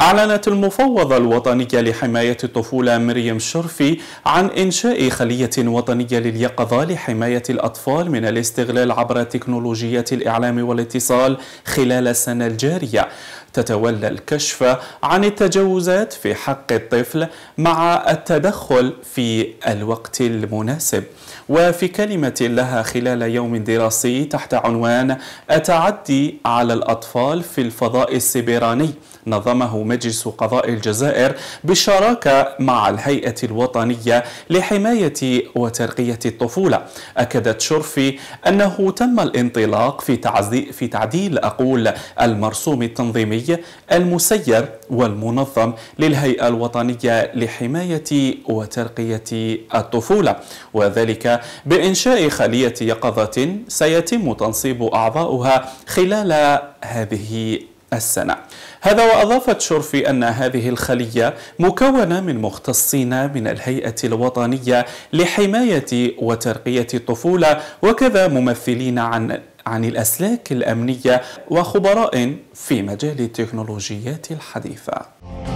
أعلنت المفوضة الوطنية لحماية الطفولة مريم شرفي عن إنشاء خلية وطنية لليقظة لحماية الأطفال من الاستغلال عبر تكنولوجيات الإعلام والاتصال خلال السنة الجارية تتولى الكشف عن التجاوزات في حق الطفل مع التدخل في الوقت المناسب وفي كلمة لها خلال يوم دراسي تحت عنوان التعدي على الأطفال في الفضاء السبراني نظمه مجلس قضاء الجزائر بالشراكة مع الهيئة الوطنية لحماية وترقية الطفولة أكدت شرفي أنه تم الانطلاق في, في تعديل أقول المرسوم التنظيمي الدولي المسير والمنظم للهيئة الوطنية لحماية وترقية الطفولة وذلك بإنشاء خلية يقظة سيتم تنصيب أعضاؤها خلال هذه السنة هذا وأضافت شرفي أن هذه الخلية مكونة من مختصين من الهيئة الوطنية لحماية وترقية الطفولة وكذا ممثلين عن عن الأسلاك الأمنية وخبراء في مجال التكنولوجيات الحديثة